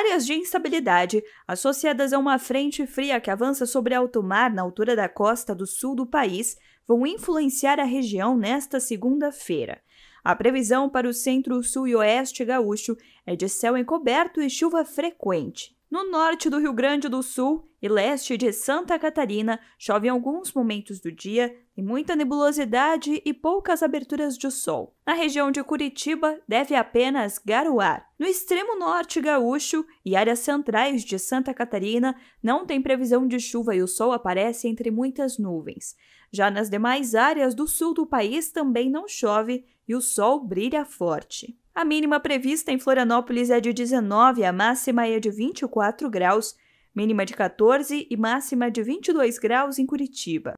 Áreas de instabilidade, associadas a uma frente fria que avança sobre alto mar na altura da costa do sul do país, vão influenciar a região nesta segunda-feira. A previsão para o centro, sul e oeste gaúcho é de céu encoberto e chuva frequente. No norte do Rio Grande do Sul e leste de Santa Catarina, chove em alguns momentos do dia, tem muita nebulosidade e poucas aberturas de sol. Na região de Curitiba, deve apenas garoar. No extremo norte gaúcho e áreas centrais de Santa Catarina, não tem previsão de chuva e o sol aparece entre muitas nuvens. Já nas demais áreas do sul do país também não chove e o sol brilha forte. A mínima prevista em Florianópolis é de 19, a máxima é de 24 graus, mínima de 14 e máxima de 22 graus em Curitiba.